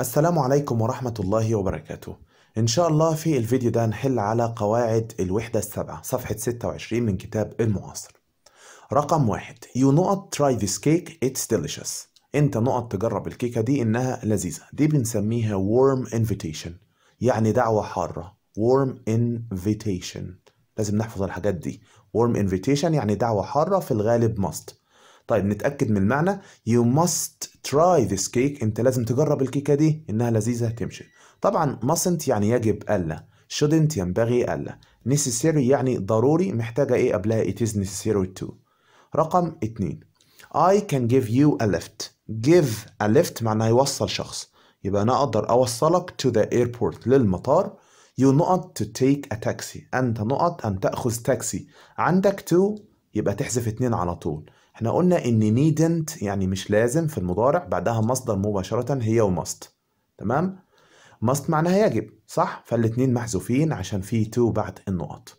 السلام عليكم ورحمة الله وبركاته إن شاء الله في الفيديو ده هنحل على قواعد الوحدة السبعة صفحة 26 من كتاب المعاصر رقم واحد You نقط try this cake it's delicious أنت نقط تجرب الكيكة دي إنها لذيذة دي بنسميها warm invitation يعني دعوة حارة warm invitation لازم نحفظ الحاجات دي warm invitation يعني دعوة حارة في الغالب must طيب نتأكد من المعنى يو ماست تراي ذيس كيك أنت لازم تجرب الكيكة دي إنها لذيذة تمشي طبعا mustn't يعني يجب ألا shouldn't ينبغي ألا necessary يعني ضروري محتاجة إيه قبلها it is necessary to رقم اتنين I can give you a lift give a lift معناه يوصل شخص يبقى أنا أقدر أوصلك to the airport للمطار you نقط to take a taxi أنت نقط أن تأخذ تاكسي عندك to يبقى تحذف اتنين على طول احنا قلنا ان نيدنت يعني مش لازم في المضارع بعدها مصدر مباشرة هي وماست تمام ماست معناها يجب صح فالاتنين محذوفين عشان في تو بعد النقط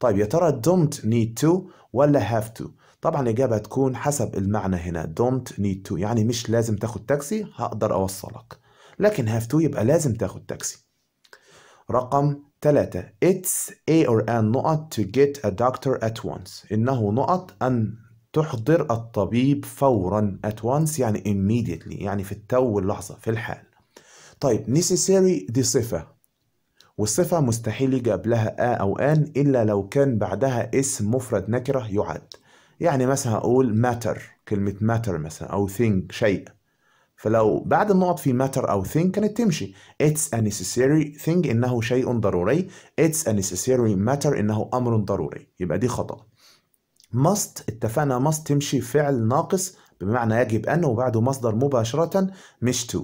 طيب يا ترى don't need to ولا have to طبعا الإجابة هتكون حسب المعنى هنا don't need to يعني مش لازم تاخد تاكسي هقدر أوصلك لكن have to يبقى لازم تاخد تاكسي رقم 3 It's a or an نقط to get a doctor at once إنه نقط أن تحضر الطبيب فورا at once يعني immediately يعني في التو اللحظة في الحال طيب necessary دي صفة والصفة مستحيل يجي قبلها آ أو آن إلا لو كان بعدها اسم مفرد نكرة يعد يعني مثلا أقول matter كلمة matter مثلا أو thing شيء فلو بعد النقط في matter أو thing كانت تمشي it's a necessary thing إنه شيء ضروري it's a necessary matter إنه أمر ضروري يبقى دي خطأ must اتفقنا must تمشي فعل ناقص بمعنى يجب أن وبعده مصدر مباشرة مش to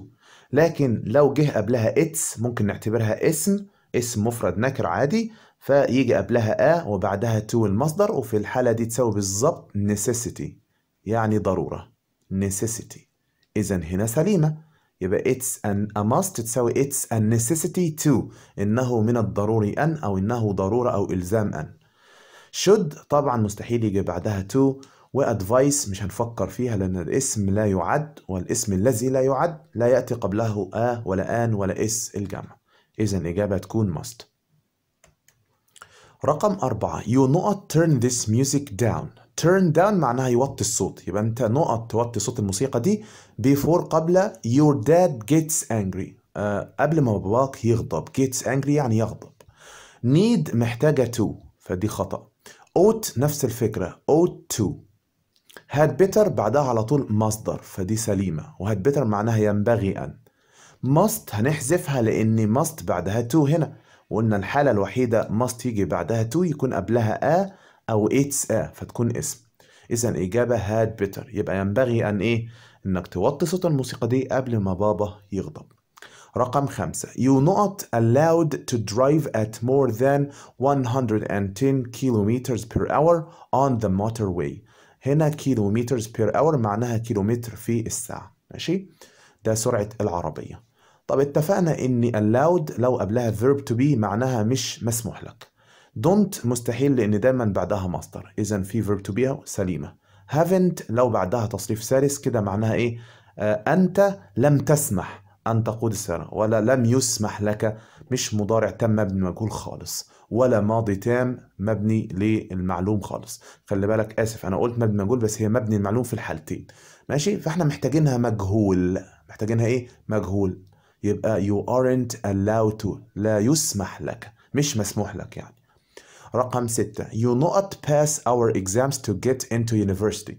لكن لو جه قبلها its ممكن نعتبرها اسم اسم مفرد نكر عادي فيجي قبلها a وبعدها to المصدر وفي الحالة دي تساوي بالظبط necessity يعني ضرورة necessity إذا هنا سليمة يبقى it's an a must تساوي it's a necessity to إنه من الضروري أن أو إنه ضرورة أو إلزام أن should طبعا مستحيل يجي بعدها to وادفايس مش هنفكر فيها لان الاسم لا يعد والاسم الذي لا يعد لا ياتي قبله ا ولا ان ولا اس الجمع اذا الاجابه تكون must رقم أربعة you not turn this music down turn down معناها يوطي الصوت يبقى انت نقط توطي صوت الموسيقى دي before قبل your dad gets angry أه قبل ما باباك يغضب gets angry يعني يغضب need محتاجة to فدي خطأ اوت نفس الفكرة اوت تو هاد بيتر بعدها على طول مصدر فدي سليمة وهاد بيتر معناها ينبغي أن مست هنحذفها لأن مست بعدها تو هنا وقلنا الحالة الوحيدة مست يجي بعدها تو يكون قبلها آ أو إتس آ فتكون اسم إذا الإجابة هاد بيتر يبقى ينبغي أن إيه؟ إنك توطي صوت الموسيقى دي قبل ما بابا يغضب رقم خمسة You not allowed to drive at more than 110 kilometers per hour on the motorway هنا kilometers per hour معناها كيلومتر في الساعة ماشي ده سرعة العربية طب اتفقنا ان allowed لو قبلها verb to be معناها مش مسموح لك don't مستحيل لان دايما بعدها مصدر اذا في verb to be سليمة haven't لو بعدها تصريف ثالث كده معناها ايه آه انت لم تسمح أن تقود السيارة ولا لم يسمح لك مش مضارع تام مبني مجهول خالص ولا ماضي تام مبني للمعلوم خالص خلي بالك آسف أنا قلت مبني مجهول بس هي مبني المعلوم في الحالتين ماشي فإحنا محتاجينها مجهول محتاجينها إيه مجهول يبقى you aren't allowed to لا يسمح لك مش مسموح لك يعني رقم ستة you not pass our exams to get into university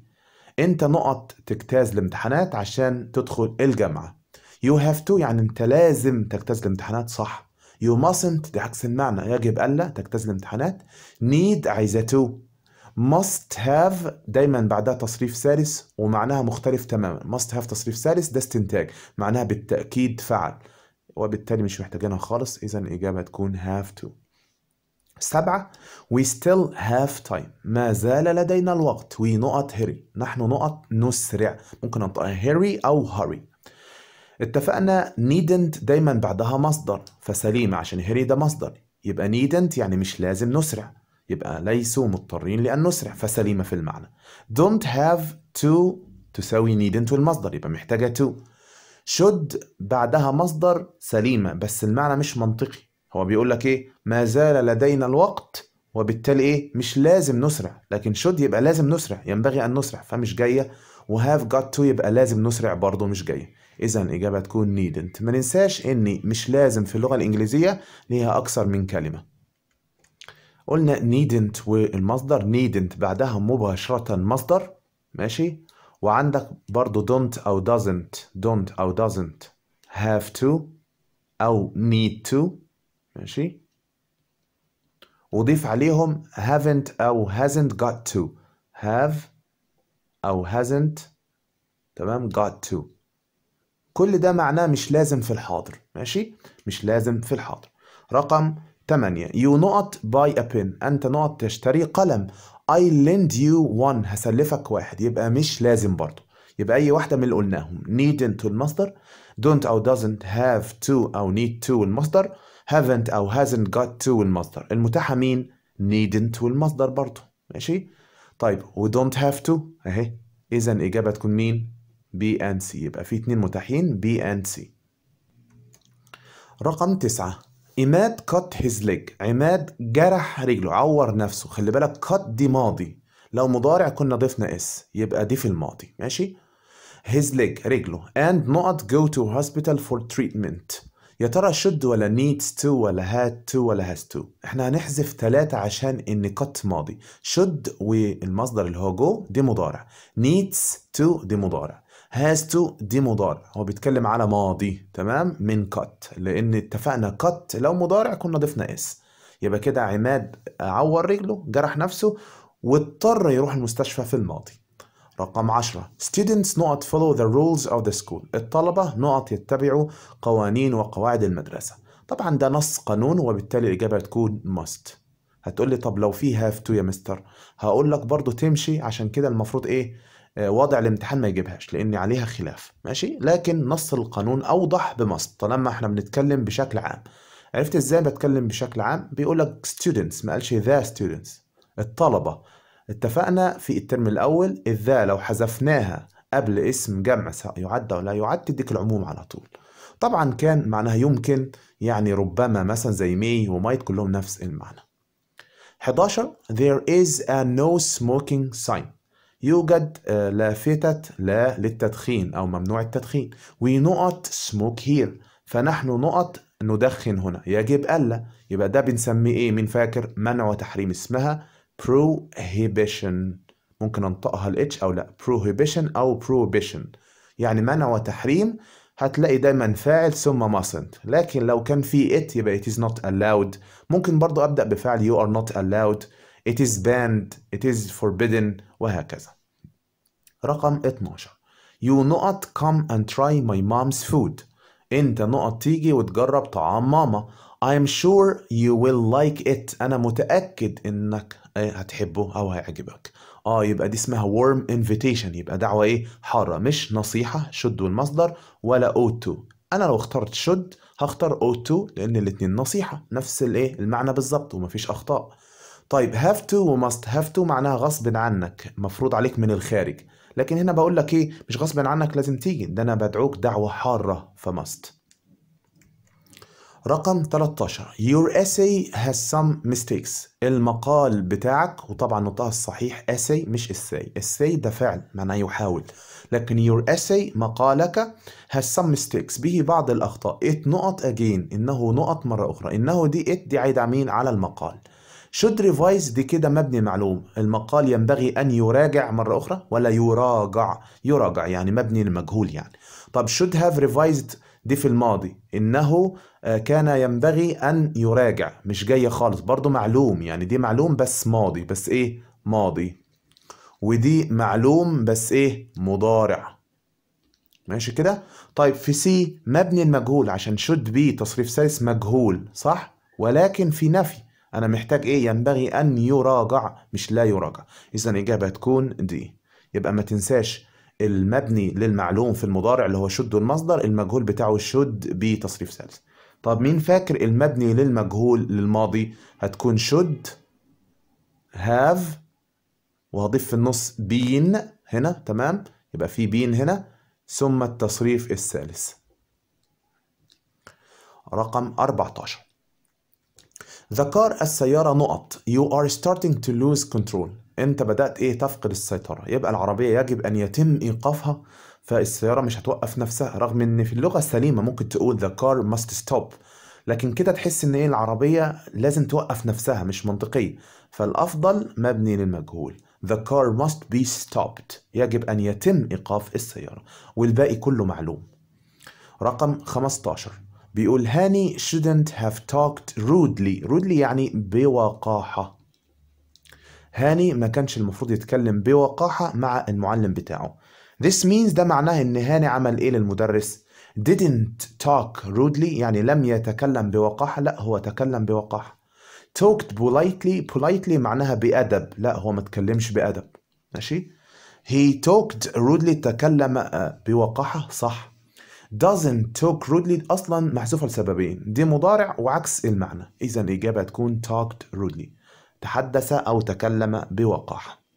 انت نقط تجتاز الامتحانات عشان تدخل الجامعة You have to يعني أنت لازم تجتاز الامتحانات صح You mustn't دي عكس المعنى يجب ألا تجتاز الامتحانات Need عايزة to must have دايما بعدها تصريف ثالث ومعناها مختلف تماما must have تصريف ثالث ده استنتاج معناها بالتأكيد فعل وبالتالي مش محتاجينها خالص إذا الإجابة تكون have to سبعة we still have time ما زال لدينا الوقت we not hurry نحن نقط نسرع ممكن أنطقها hurry أو hurry اتفقنا needn't دايما بعدها مصدر فسليمة عشان هيري ده مصدر يبقى needn't يعني مش لازم نسرع يبقى ليسوا مضطرين لأن نسرع فسليمة في المعنى don't have to تساوي needn't والمصدر يبقى محتاجة to should بعدها مصدر سليمة بس المعنى مش منطقي هو بيقول لك ايه ما زال لدينا الوقت وبالتالي ايه مش لازم نسرع لكن should يبقى لازم نسرع ينبغي أن نسرع فمش جاية وهاف جات تو يبقى لازم نسرع برضه مش جايه اذا الاجابه تكون needn't ما ننساش ان مش لازم في اللغه الانجليزيه ليها اكثر من كلمه قلنا needn't والمصدر needn't بعدها مباشره مصدر ماشي وعندك برضه don't او doesn't don't او doesn't have to او need to ماشي وضيف عليهم haven't او hasn't got to have أو hasn't تمام got to كل ده معناه مش لازم في الحاضر ماشي مش لازم في الحاضر رقم 8 you not buy a pen أنت نقط تشتري قلم I lend you one هسلفك واحد يبقى مش لازم برضه يبقى أي واحدة من اللي قلناهم needn't المصدر don't أو doesn't have to أو need to المصدر haven't أو hasn't got to المصدر المتاحة مين needn't والمصدر برضه ماشي طيب و don't have to اهي اذا الاجابه تكون مين B and C يبقى في اتنين متاحين B and C رقم تسعة عماد cut his leg عماد جرح رجله عور نفسه خلي بالك cut دي ماضي لو مضارع كنا ضفنا اس يبقى دي في الماضي ماشي his leg رجله and not go to hospital for treatment يا ترى should ولا needs to ولا had to ولا has to احنا هنحذف ثلاثة عشان ان قط ماضي should والمصدر اللي هو جو دي مضارع needs to دي مضارع has to دي مضارع هو بيتكلم على ماضي تمام من قط لان اتفقنا قط لو مضارع كنا ضفنا اس يبقى كده عماد عور رجله جرح نفسه واضطر يروح المستشفى في الماضي رقم 10 students نقط follow the rules of the school الطلبة نقط يتبعوا قوانين وقواعد المدرسة طبعا ده نص قانون وبالتالي الإجابة تكون must هتقول لي طب لو في have to يا مستر هقول لك برضو تمشي عشان كده المفروض ايه آه، وضع الامتحان ما يجيبهاش لان عليها خلاف ماشي لكن نص القانون اوضح بمصد طالما احنا بنتكلم بشكل عام عرفت ازاي بتكلم بشكل عام بيقول لك students ما قالش the students الطلبة اتفقنا في الترم الأول إذا لو حذفناها قبل اسم جمع يعد ولا يعد تديك العموم على طول طبعا كان معناها يمكن يعني ربما مثلا زي مي ومايت كلهم نفس المعنى 11 there is a no smoking sign يوجد آه، لافتة لا للتدخين أو ممنوع التدخين we not smoke here فنحن نقط ندخن هنا يجب ألا يبقى ده بنسميه إيه مين فاكر منع وتحريم اسمها prohibition ممكن انطقها الاتش او لا prohibition او prohibition يعني منع وتحريم هتلاقي دايما فاعل ثم mustn't لكن لو كان في it يبقى it is not allowed ممكن برضو ابدا بفعل you are not allowed it is banned it is forbidden وهكذا رقم 12 you not come and try my mom's food انت نقط تيجي وتجرب طعام ماما I'm sure you will like it أنا متأكد إنك إيه، هتحبه او هيعجبك اه يبقى دي اسمها warm invitation يبقى دعوه ايه حاره مش نصيحه شد والمصدر ولا او تو انا لو اخترت شد هختار او تو لان الاتنين نصيحه نفس الايه المعنى بالظبط ومفيش اخطاء طيب have to وماست have to معناها غصب عنك مفروض عليك من الخارج لكن هنا بقول لك ايه مش غصب عنك لازم تيجي ده انا بدعوك دعوه حاره فمست رقم 13 Your essay has some mistakes المقال بتاعك وطبعا نطقها الصحيح essay مش essay essay ده فعل معناه يحاول لكن your essay مقالك has some mistakes به بعض الأخطاء it نقط again إنه نقط مرة أخرى إنه دي it دي عايد عمين على المقال should revise دي كده مبني معلوم المقال ينبغي أن يراجع مرة أخرى ولا يراجع يراجع يعني مبني لمجهول يعني طب should have revised دي في الماضي انه آه، كان ينبغي ان يراجع مش جاية خالص برضو معلوم يعني دي معلوم بس ماضي بس ايه ماضي ودي معلوم بس ايه مضارع ماشي كده طيب في سي مبني المجهول عشان شد بي تصريف ثالث مجهول صح ولكن في نفي انا محتاج ايه ينبغي ان يراجع مش لا يراجع اذا الاجابه هتكون دي يبقى ما تنساش المبني للمعلوم في المضارع اللي هو شد المصدر المجهول بتاعه شد بتصريف ثالث طب مين فاكر المبني للمجهول للماضي هتكون شد هاف وهضيف في النص بين هنا تمام يبقى في بين هنا ثم التصريف الثالث رقم 14 ذكر السيارة نقط You are starting to lose control انت بدات ايه تفقد السيطره يبقى العربيه يجب ان يتم ايقافها فالسياره مش هتوقف نفسها رغم ان في اللغه السليمه ممكن تقول ذا كار ماست ستوب لكن كده تحس ان ايه العربيه لازم توقف نفسها مش منطقيه فالافضل مبني للمجهول The car must be stopped يجب أن يتم إيقاف السيارة والباقي كله معلوم رقم 15 بيقول هاني shouldn't have talked rudely rudely يعني بوقاحة هاني ما كانش المفروض يتكلم بوقاحة مع المعلم بتاعه This means ده معناه إن هاني عمل إيه للمدرس didn't talk rudely يعني لم يتكلم بوقاحة لا هو تكلم بوقاحة talked politely politely معناها بأدب لا هو ما تكلمش بأدب ماشي he talked rudely تكلم آه، بوقاحة صح doesn't talk rudely أصلا محذوفة لسببين دي مضارع وعكس المعنى إذا الإجابة تكون talked rudely تحدث أو تكلم بوقاحة